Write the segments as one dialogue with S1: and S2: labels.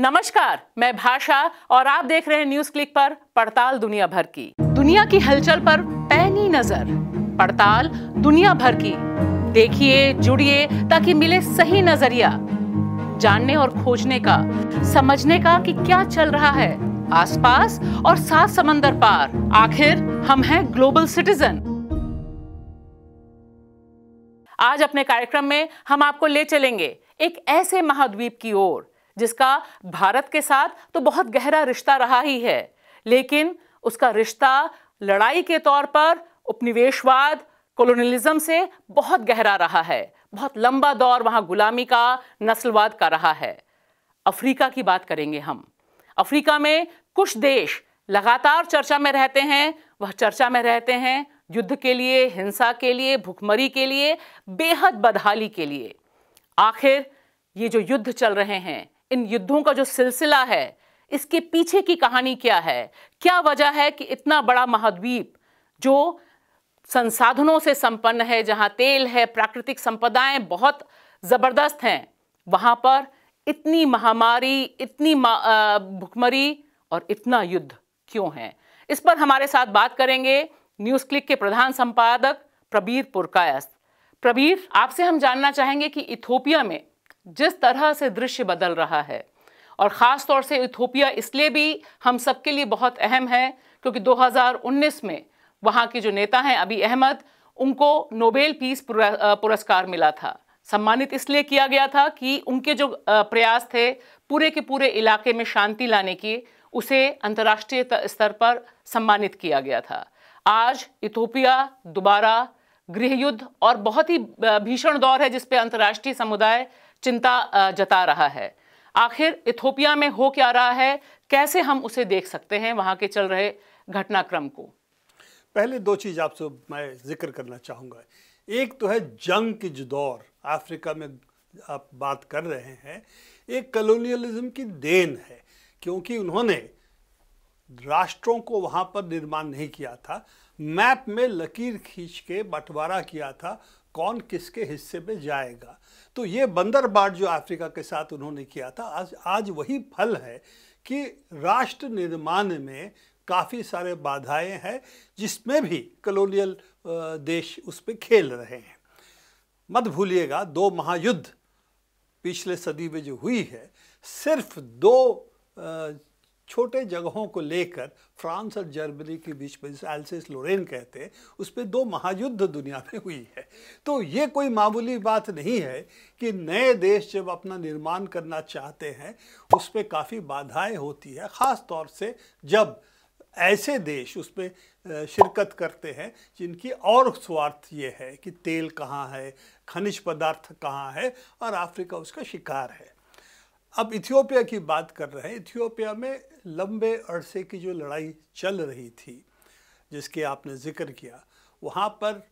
S1: नमस्कार मैं भाषा और आप देख रहे हैं न्यूज क्लिक पर पड़ताल दुनिया भर की दुनिया की हलचल पर पैनी नजर पड़ताल दुनिया भर की देखिए जुड़िए ताकि मिले सही नजरिया जानने और खोजने का समझने का कि क्या चल रहा है आसपास और सात समंदर पार आखिर हम हैं ग्लोबल सिटीजन आज अपने कार्यक्रम में हम आपको ले चलेंगे एक ऐसे महाद्वीप की ओर जिसका भारत के साथ तो बहुत गहरा रिश्ता रहा ही है लेकिन उसका रिश्ता लड़ाई के तौर पर उपनिवेशवाद कॉलोनलिज्म से बहुत गहरा रहा है बहुत लंबा दौर वहाँ गुलामी का नस्लवाद का रहा है अफ्रीका की बात करेंगे हम अफ्रीका में कुछ देश लगातार चर्चा में रहते हैं वह चर्चा में रहते हैं युद्ध के लिए हिंसा के लिए भुखमरी के लिए बेहद बदहाली के लिए आखिर ये जो युद्ध चल रहे हैं इन युद्धों का जो सिलसिला है इसके पीछे की कहानी क्या है क्या वजह है कि इतना बड़ा महाद्वीप जो संसाधनों से संपन्न है जहां तेल है प्राकृतिक संपदाएं बहुत ज़बरदस्त हैं वहां पर इतनी महामारी इतनी भुखमरी और इतना युद्ध क्यों है इस पर हमारे साथ बात करेंगे न्यूज़ क्लिक के प्रधान संपादक प्रबीर पुरकायस प्रबीर आपसे हम जानना चाहेंगे कि इथोपिया में जिस तरह से दृश्य बदल रहा है और ख़ास तौर से इथोपिया इसलिए भी हम सबके लिए बहुत अहम है क्योंकि 2019 में वहाँ के जो नेता हैं अभी अहमद उनको नोबेल पीस पुरस्कार मिला था सम्मानित इसलिए किया गया था कि उनके जो प्रयास थे पूरे के पूरे इलाके में शांति लाने की उसे अंतर्राष्ट्रीय स्तर पर सम्मानित किया गया था आज इथोपिया दोबारा गृह युद्ध और बहुत ही भीषण दौर है जिसपे अंतर्राष्ट्रीय समुदाय चिंता जता रहा है आखिर इथोपिया में हो क्या रहा है कैसे हम उसे देख सकते हैं वहाँ के चल रहे घटनाक्रम को
S2: पहले दो चीज़ आपसे मैं जिक्र करना चाहूँगा एक तो है जंग की जो दौर अफ्रीका में आप बात कर रहे हैं एक कलोनियलिज्म की देन है क्योंकि उन्होंने राष्ट्रों को वहाँ पर निर्माण नहीं किया था मैप में लकीर खींच के बंटवारा किया था कौन किसके हिस्से में जाएगा तो ये बंदर बाट जो अफ्रीका के साथ उन्होंने किया था आज आज वही फल है कि राष्ट्र निर्माण में काफ़ी सारे बाधाएं हैं जिसमें भी कलोनियल देश उस पर खेल रहे हैं मत भूलिएगा दो महायुद्ध पिछले सदी में जो हुई है सिर्फ दो छोटे जगहों को लेकर फ्रांस और जर्मनी के बीच में एल्सिस लोरेन कहते हैं उस पर दो महायुद्ध दुनिया में हुई है तो ये कोई मामूली बात नहीं है कि नए देश जब अपना निर्माण करना चाहते हैं उस पर काफ़ी बाधाएं होती है ख़ास तौर से जब ऐसे देश उसमें शिरकत करते हैं जिनकी और स्वार्थ ये है कि तेल कहाँ है खनिज पदार्थ कहाँ है और अफ्रीका उसका शिकार है अब इथियोपिया की बात कर रहे हैं इथियोपिया में लंबे अरसे की जो लड़ाई चल रही थी जिसके आपने जिक्र किया वहाँ पर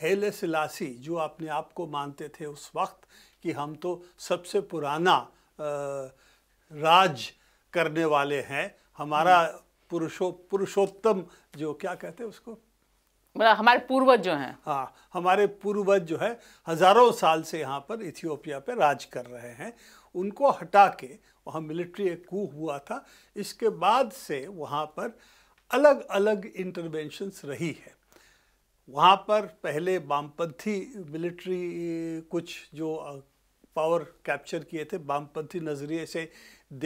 S2: हेले सिलासी जो अपने आप को मानते थे उस वक्त कि हम तो सबसे पुराना राज करने वाले हैं हमारा हम्म। पुरुषो पुरुषोत्तम जो क्या कहते हैं उसको मतलब हमारे पूर्वज जो हैं हाँ हमारे पूर्वज जो है हजारों साल से यहाँ पर इथियोपिया पे राज कर रहे हैं उनको हटा के वहाँ मिलिट्री एक कू हुआ था इसके बाद से वहाँ पर अलग अलग इंटरवेंशंस रही है वहाँ पर पहले वामपंथी मिलिट्री कुछ जो पावर कैप्चर किए थे वामपंथी नज़रिए से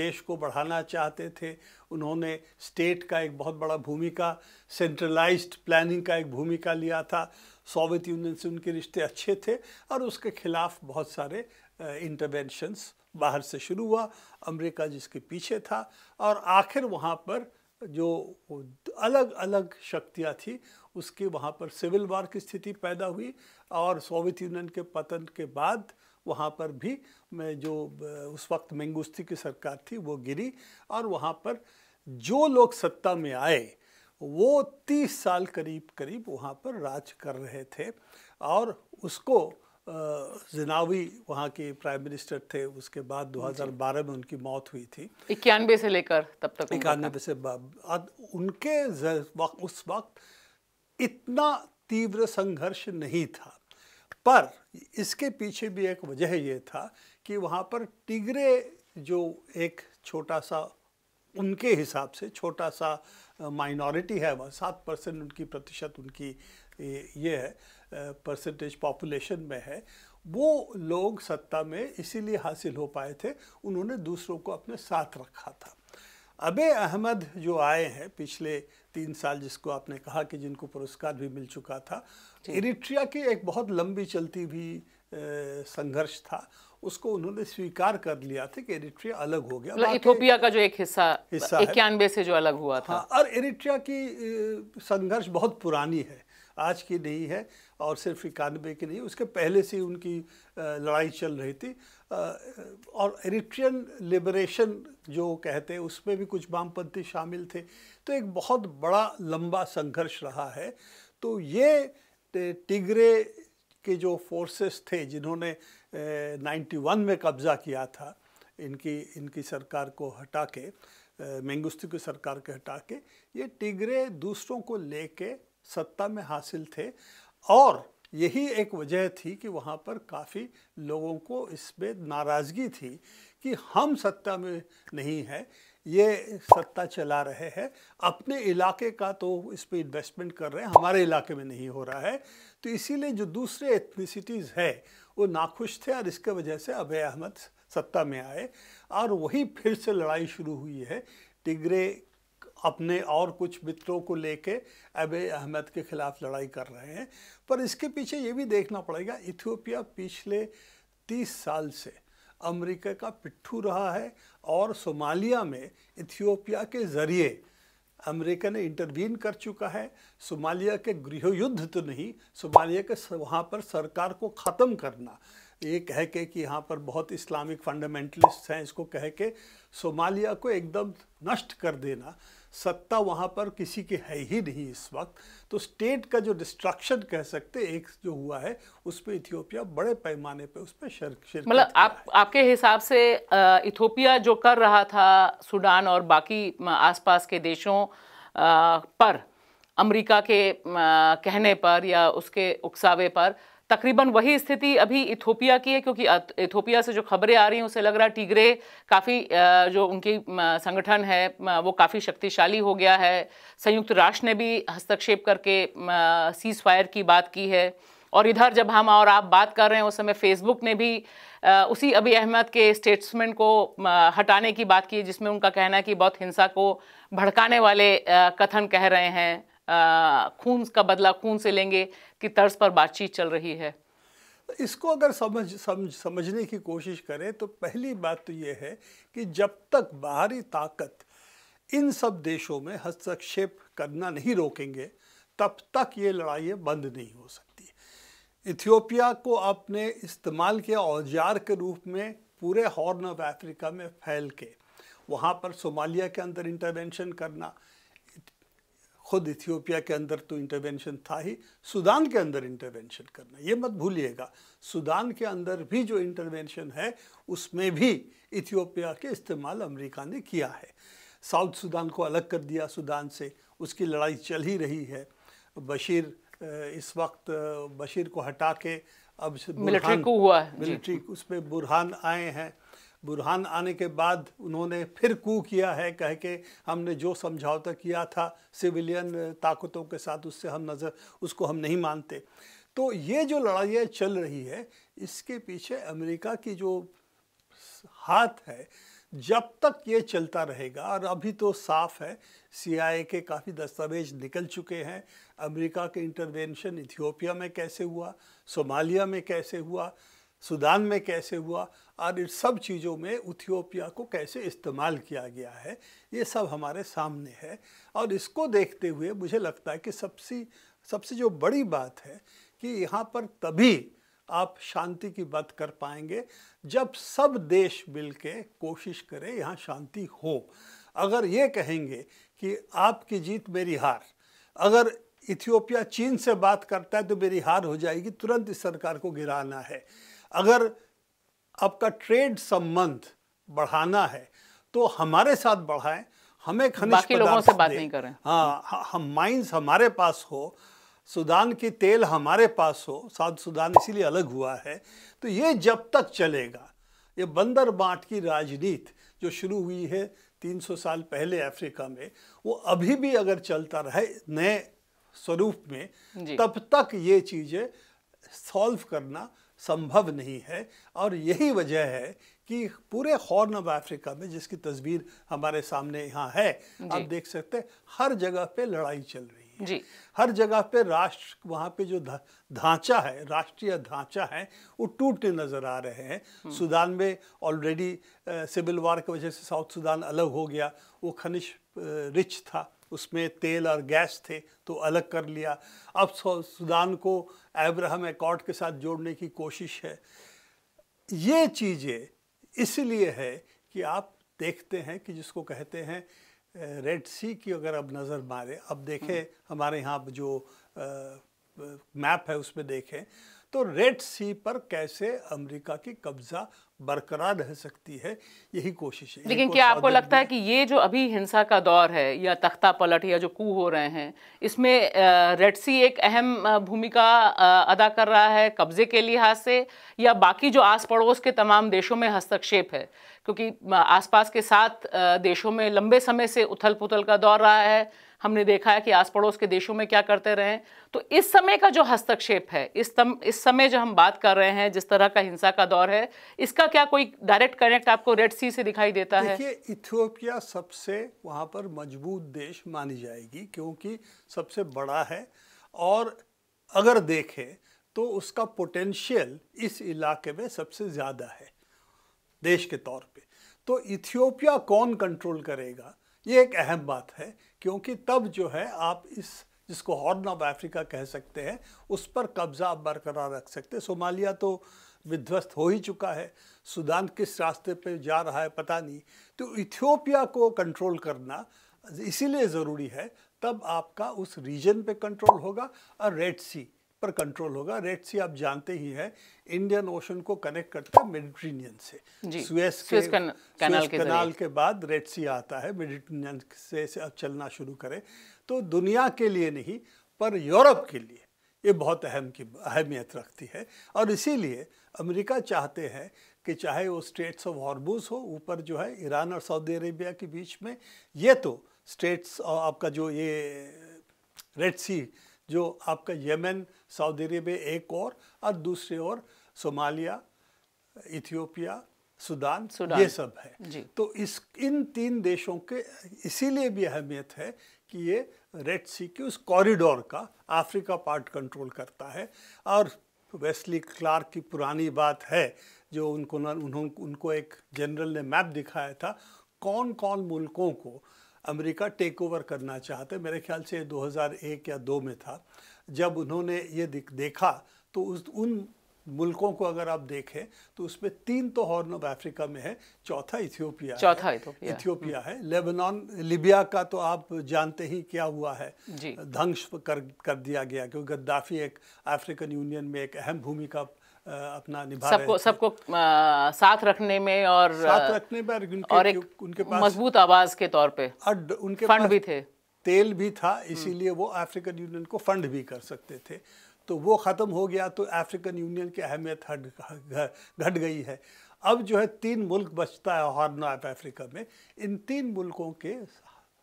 S2: देश को बढ़ाना चाहते थे उन्होंने स्टेट का एक बहुत बड़ा भूमिका सेंट्रलाइज्ड प्लानिंग का एक भूमिका लिया था सोवियत यूनियन से उनके रिश्ते अच्छे थे और उसके खिलाफ बहुत सारे इंटरवेंशंस बाहर से शुरू हुआ अमेरिका जिसके पीछे था और आखिर वहाँ पर जो अलग अलग शक्तियाँ थी उसके वहाँ पर सिविल वार की स्थिति पैदा हुई और सोवियत यूनियन के पतन के बाद वहाँ पर भी मैं जो उस वक्त मंगुस्ती की सरकार थी वो गिरी और वहाँ पर जो लोग सत्ता में आए वो तीस साल करीब करीब वहाँ पर राज कर रहे थे और उसको जिनावी वहाँ के प्राइम मिनिस्टर थे उसके बाद 2012 में उनकी मौत हुई थी
S1: इक्यानवे से लेकर
S2: तब तक इक्यानवे से उनके उस वक्त इतना तीव्र संघर्ष नहीं था पर इसके पीछे भी एक वजह ये था कि वहाँ पर टिगरे जो एक छोटा सा उनके हिसाब से छोटा सा माइनॉरिटी है वह सात परसेंट उनकी प्रतिशत उनकी ये है परसेंटेज पॉपुलेशन में है वो लोग सत्ता में इसीलिए हासिल हो पाए थे उन्होंने दूसरों को अपने साथ रखा था अबे अहमद जो आए हैं पिछले तीन साल जिसको आपने कहा कि जिनको पुरस्कार भी मिल चुका था इरिट्रिया की एक बहुत लंबी चलती भी संघर्ष था उसको उन्होंने स्वीकार कर लिया था कि एरिट्रिया अलग हो गया मतलब इथोपिया
S1: का जो एक हिस्सा हिस्सा इक्यानवे से जो अलग हुआ हाँ, था हाँ, और
S2: इरिट्रिया की संघर्ष बहुत पुरानी है आज की नहीं है और सिर्फ इक्यानवे की नहीं उसके पहले से उनकी लड़ाई चल रही थी और एरिट्रियन लिबरेशन जो कहते हैं उसमें भी कुछ वामपंथी शामिल थे तो एक बहुत बड़ा लंबा संघर्ष रहा है तो ये टिगरे के जो फोर्सेस थे जिन्होंने 91 में कब्ज़ा किया था इनकी इनकी सरकार को हटा के मेंगुस्ती की सरकार के हटा के ये टिगरे दूसरों को लेके सत्ता में हासिल थे और यही एक वजह थी कि वहाँ पर काफ़ी लोगों को इसमें नाराज़गी थी कि हम सत्ता में नहीं है ये सत्ता चला रहे हैं अपने इलाके का तो इस पर इन्वेस्टमेंट कर रहे हैं हमारे इलाके में नहीं हो रहा है तो इसीलिए जो दूसरे एथनिसिटीज़ है वो नाखुश थे और इसके वजह से अभय अहमद सत्ता में आए और वही फिर से लड़ाई शुरू हुई है टिगरे अपने और कुछ मित्रों को लेके अब अहमद के ख़िलाफ़ लड़ाई कर रहे हैं पर इसके पीछे ये भी देखना पड़ेगा इथियोपिया पिछले तीस साल से अमेरिका का पिट्ठू रहा है और सोमालिया में इथियोपिया के ज़रिए अमेरिका ने इंटरवीन कर चुका है सोमालिया के गृह युद्ध तो नहीं सोमालिया के वहाँ पर सरकार को ख़त्म करना ये कह के कि यहाँ पर बहुत इस्लामिक फंडामेंटलिस्ट हैं इसको कह के सोमालिया को एकदम नष्ट कर देना सत्ता वहाँ पर किसी की है ही नहीं इस वक्त तो स्टेट का जो डिस्ट्रक्शन कह सकते एक जो हुआ है उस पर इथियोपिया बड़े पैमाने पे उस पर शर्क मतलब
S1: आप आपके हिसाब से इथियोपिया जो कर रहा था सूडान और बाकी आसपास के देशों पर अमेरिका के कहने पर या उसके उकसावे पर तकरीबन वही स्थिति अभी इथोपिया की है क्योंकि इथोपिया से जो खबरें आ रही हैं उसे लग रहा है टिगरे काफ़ी जो उनकी संगठन है वो काफ़ी शक्तिशाली हो गया है संयुक्त राष्ट्र ने भी हस्तक्षेप करके सीज फायर की बात की है और इधर जब हम और आप बात कर रहे हैं उस समय फेसबुक ने भी उसी अभी अहमद के स्टेट्समेंट को हटाने की बात की जिसमें उनका कहना है कि बहुत हिंसा को भड़काने वाले कथन कह रहे हैं खून का बदला खून से लेंगे कि तर्ज पर बातचीत चल रही है
S2: इसको अगर समझ समझ समझने की कोशिश करें तो पहली बात तो ये है कि जब तक बाहरी ताकत इन सब देशों में हस्तक्षेप करना नहीं रोकेंगे तब तक ये लड़ाइयाँ बंद नहीं हो सकती इथियोपिया को अपने इस्तेमाल के औजार के रूप में पूरे हॉर्न ऑफ अफ्रीका में फैल के वहाँ पर सोमालिया के अंदर इंटरवेंशन करना खुद इथियोपिया के अंदर तो इंटरवेंशन था ही सुदान के अंदर इंटरवेंशन करना ये मत भूलिएगा सुदान के अंदर भी जो इंटरवेंशन है उसमें भी इथियोपिया के इस्तेमाल अमेरिका ने किया है साउथ सुदान को अलग कर दिया सुदान से उसकी लड़ाई चल ही रही है बशीर इस वक्त बशीर को हटा के अब मिलिट्री को हुआ है मिलिट्री उसमें बुरहान आए हैं बुरहान आने के बाद उन्होंने फिर कू किया है कह के हमने जो समझौता किया था सिविलियन ताकतों के साथ उससे हम नज़र उसको हम नहीं मानते तो ये जो लड़ाइयाँ चल रही है इसके पीछे अमेरिका की जो हाथ है जब तक ये चलता रहेगा और अभी तो साफ है सीआईए के काफ़ी दस्तावेज निकल चुके हैं अमेरिका के इंटरवेंशन इथियोपिया में कैसे हुआ सोमालिया में कैसे हुआ सुदान में कैसे हुआ और इन सब चीज़ों में उथियोपिया को कैसे इस्तेमाल किया गया है ये सब हमारे सामने है और इसको देखते हुए मुझे लगता है कि सबसे सबसे जो बड़ी बात है कि यहाँ पर तभी आप शांति की बात कर पाएंगे जब सब देश मिल के कोशिश करें यहाँ शांति हो अगर ये कहेंगे कि आपकी जीत मेरी हार अगर इथियोपिया चीन से बात करता है तो मेरी हार हो जाएगी तुरंत इस सरकार को गिराना है अगर आपका ट्रेड संबंध बढ़ाना है तो हमारे साथ बढ़ाएं हमें खनिज लोगों से बात नहीं करें हाँ हम माइंस हमारे पास हो सुदान की तेल हमारे पास हो साउथ सुदान इसीलिए अलग हुआ है तो ये जब तक चलेगा ये बंदर बांट की राजनीति जो शुरू हुई है 300 साल पहले अफ्रीका में वो अभी भी अगर चलता रहे नए स्वरूप में तब तक ये चीज़ें सॉल्व करना संभव नहीं है और यही वजह है कि पूरे हॉर्न ऑफ अफ्रीका में जिसकी तस्वीर हमारे सामने यहाँ है आप देख सकते हैं हर जगह पे लड़ाई चल रही है जी। हर जगह पे राष्ट्र वहाँ पे जो ढांचा है राष्ट्रीय ढांचा है वो टूटते नजर आ रहे हैं हम्म। सूडान में ऑलरेडी सिविल वॉर की वजह से साउथ सुदान अलग हो गया वो खनिज रिच था उसमें तेल और गैस थे तो अलग कर लिया अब सुदान को एब्राहम एकॉर्ड के साथ जोड़ने की कोशिश है ये चीज़ें इसलिए है कि आप देखते हैं कि जिसको कहते हैं रेड सी की अगर अब नज़र मारे अब देखें हम्म। हमारे यहाँ जो मैप है उसमें देखें तो रेड सी पर कैसे अमेरिका की कब्जा बरकरार रह सकती है यही कोशिश है लेकिन क्या आपको लगता
S1: है कि ये जो अभी हिंसा का दौर है या तख्ता पलट या जो कू हो रहे हैं इसमें रेड सी एक अहम भूमिका अदा कर रहा है कब्जे के लिहाज से या बाकी जो आस पड़ोस के तमाम देशों में हस्तक्षेप है क्योंकि आसपास के सात देशों में लंबे समय से उथल पुथल का दौर रहा है हमने देखा है कि आस पड़ोस के देशों में क्या करते रहे तो इस समय का जो हस्तक्षेप है इस तम, इस समय जो हम बात कर रहे हैं जिस तरह का हिंसा का दौर है इसका क्या कोई डायरेक्ट कनेक्ट आपको रेड सी से दिखाई देता है
S2: इथियोपिया सबसे वहाँ पर मजबूत देश मानी जाएगी क्योंकि सबसे बड़ा है और अगर देखें तो उसका पोटेंशियल इस इलाके में सबसे ज़्यादा है देश के तौर पे तो इथियोपिया कौन कंट्रोल करेगा ये एक अहम बात है क्योंकि तब जो है आप इस जिसको हॉर्न ऑफ अफ्रीका कह सकते हैं उस पर कब्जा आप बरकरार रख सकते हैं सोमालिया तो विध्वस्त हो ही चुका है सुदान किस रास्ते पे जा रहा है पता नहीं तो इथियोपिया को कंट्रोल करना इसीलिए ज़रूरी है तब आपका उस रीजन पे कंट्रोल होगा और रेड सी पर कंट्रोल होगा रेड सी आप जानते ही है इंडियन ओशन को कनेक्ट करता है मेडिटेरेनियन से स्वेस के कनाल, के, कनाल के बाद रेड सी आता है मेडिटेरेनियन से, से अब चलना शुरू करें तो दुनिया के लिए नहीं पर यूरोप के लिए ये बहुत अहम की अहमियत रखती है और इसीलिए अमेरिका चाहते हैं कि चाहे वो स्टेट्स ऑफ हॉर्बूस हो ऊपर जो है ईरान और सऊदी अरेबिया के बीच में ये तो स्टेट्स आपका जो ये रेड सी जो आपका यमन सऊदी अरेबिया एक और और दूसरी ओर सोमालिया इथियोपिया सुदान, सुदान ये सब है तो इस इन तीन देशों के इसीलिए भी अहमियत है कि ये रेड सी के उस कॉरिडोर का अफ्रीका पार्ट कंट्रोल करता है और वेस्ली क्लार्क की पुरानी बात है जो उनको उन्होंने उनको एक जनरल ने मैप दिखाया था कौन कौन मुल्कों को अमेरिका टेक ओवर करना चाहते मेरे ख्याल से 2001 या दो में था जब उन्होंने ये देखा तो उस उन मुल्कों को अगर आप देखें तो उसमें तीन तो हॉर्न ऑफ अफ्रीका में है चौथा इथियोपिया चौथा इथियोपिया इथियोपिया हम्म। है लेबनान लिबिया का तो आप जानते ही क्या हुआ है ध्वंस कर कर दिया गया क्योंकि गद्दाफी एक अफ्रीकन यूनियन में एक अहम भूमिका अपना निभा सबको सबको
S1: साथ रखने में और साथ रखने में उनके, और एक उनके पास मजबूत आवाज के तौर पे और
S2: उनके फंड भी थे तेल भी था हम्म। इसीलिए वो अफ्रीकन यूनियन को फंड भी कर सकते थे तो वो ख़त्म हो गया तो अफ्रीकन यूनियन की अहमियत हट घट गई है अब जो है तीन मुल्क बचता है हॉर्न नॉर्थ अफ्रीका में इन तीन मुल्कों के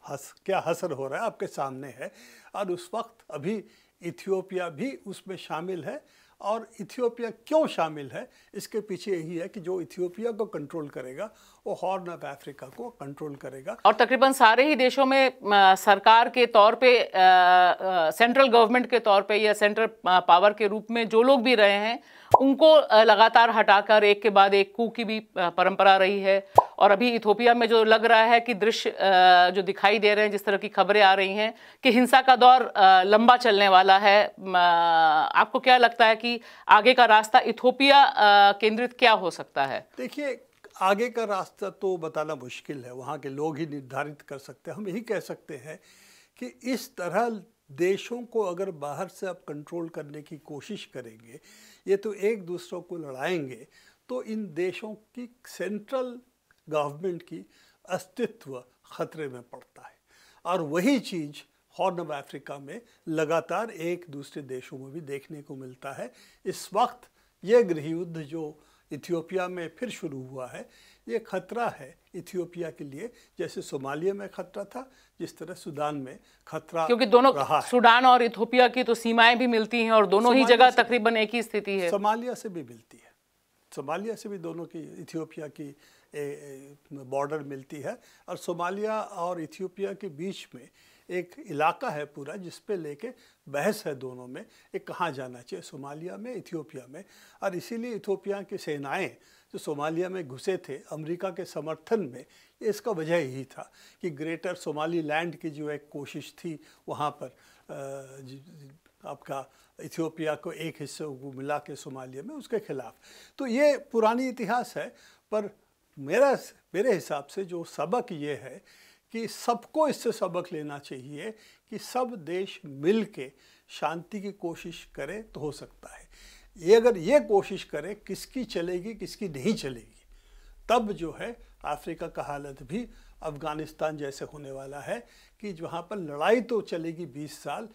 S2: हस क्या हसर हो रहा है आपके सामने है और उस वक्त अभी इथियोपिया भी उसमें शामिल है और इथियोपिया क्यों शामिल है इसके पीछे यही है कि जो इथियोपिया को कंट्रोल करेगा वो हॉर्न ऑफ अफ्रीका को कंट्रोल करेगा
S1: और तकरीबन सारे ही देशों में आ, सरकार के तौर पे सेंट्रल गवर्नमेंट के तौर पे या सेंट्रल पावर के रूप में जो लोग भी रहे हैं उनको लगातार हटाकर एक के बाद एक कू की भी परंपरा रही है और अभी इथोपिया में जो लग रहा है कि दृश्य जो दिखाई दे रहे हैं जिस तरह की खबरें आ रही हैं कि हिंसा का दौर लंबा चलने वाला है आपको क्या लगता है कि आगे का रास्ता इथोपिया केंद्रित क्या हो सकता है
S2: देखिए आगे का रास्ता तो बताना मुश्किल है वहाँ के लोग ही निर्धारित कर सकते हैं हम यही कह सकते हैं कि इस तरह देशों को अगर बाहर से आप कंट्रोल करने की कोशिश करेंगे ये तो एक दूसरों को लड़ाएंगे तो इन देशों की सेंट्रल गवर्नमेंट की अस्तित्व खतरे में पड़ता है और वही चीज़ हॉर्न ऑफ अफ्रीका में लगातार एक दूसरे देशों में भी देखने को मिलता है इस वक्त ये गृह युद्ध जो इथियोपिया में फिर शुरू हुआ है ये खतरा है इथियोपिया के लिए जैसे सोमालिया में खतरा था जिस तरह सूडान में खतरा क्योंकि दोनों रहा
S1: सूडान और इथियोपिया की तो सीमाएं भी मिलती हैं और दोनों ही जगह तकरीबन एक ही स्थिति है
S2: सोमालिया से भी मिलती है सोमालिया से भी दोनों की इथियोपिया की बॉर्डर मिलती है और सोमालिया और इथियोपिया के बीच में एक इलाका है पूरा जिस पे लेके बहस है दोनों में एक कहाँ जाना चाहिए सोमालिया में इथियोपिया में और इसीलिए इथियोपिया की सेनाएं जो सोमालिया में घुसे थे अमेरिका के समर्थन में इसका वजह यही था कि ग्रेटर सोमाली लैंड की जो एक कोशिश थी वहाँ पर आपका इथियोपिया को एक हिस्से को मिला के सोमालिया में उसके खिलाफ तो ये पुरानी इतिहास है पर मेरा मेरे हिसाब से जो सबक ये है कि सबको इससे सबक लेना चाहिए कि सब देश मिल के शांति की कोशिश करें तो हो सकता है ये अगर ये कोशिश करें किसकी चलेगी किसकी नहीं चलेगी तब जो है अफ्रीका का हालत भी अफ़गानिस्तान जैसे होने वाला है कि जहाँ पर लड़ाई तो चलेगी 20 साल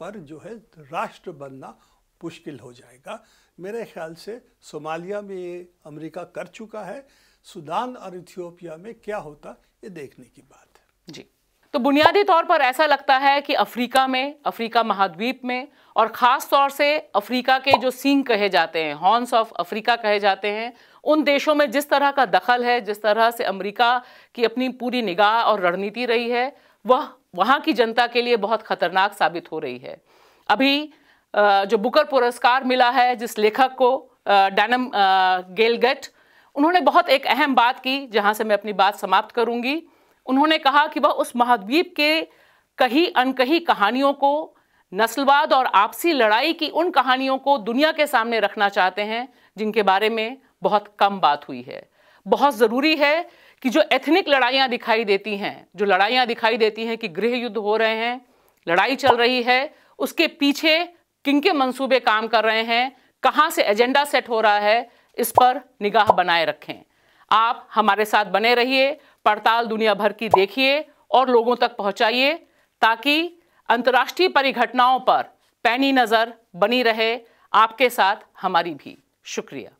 S2: पर जो है राष्ट्र बनना मुश्किल हो जाएगा मेरे ख्याल से सोमालिया में ये अमेरिका कर चुका है सूडान और इथियोपिया में क्या होता ये देखने की बात
S1: जी तो बुनियादी तौर पर ऐसा लगता है कि अफ्रीका में अफ्रीका महाद्वीप में और ख़ास तौर से अफ्रीका के जो सिंह कहे जाते हैं हॉर्न्स ऑफ अफ्रीका कहे जाते हैं उन देशों में जिस तरह का दखल है जिस तरह से अमेरिका की अपनी पूरी निगाह और रणनीति रही है वह वहाँ की जनता के लिए बहुत खतरनाक साबित हो रही है अभी जो बुकर पुरस्कार मिला है जिस लेखक को डैनम गेलगेट उन्होंने बहुत एक अहम बात की जहाँ से मैं अपनी बात समाप्त करूँगी उन्होंने कहा कि वह उस महाद्वीप के कही अनकही कहानियों को नस्लवाद और आपसी लड़ाई की उन कहानियों को दुनिया के सामने रखना चाहते हैं जिनके बारे में बहुत कम बात हुई है बहुत ज़रूरी है कि जो एथनिक लड़ाइयाँ दिखाई देती हैं जो लड़ाइयाँ दिखाई देती हैं कि गृह युद्ध हो रहे हैं लड़ाई चल रही है उसके पीछे किन के मंसूबे काम कर रहे हैं कहाँ से एजेंडा सेट हो रहा है इस पर निगाह बनाए रखें आप हमारे साथ बने रहिए पड़ताल दुनिया भर की देखिए और लोगों तक पहुंचाइए ताकि अंतर्राष्ट्रीय परिघटनाओं पर पैनी नज़र बनी रहे आपके साथ हमारी भी शुक्रिया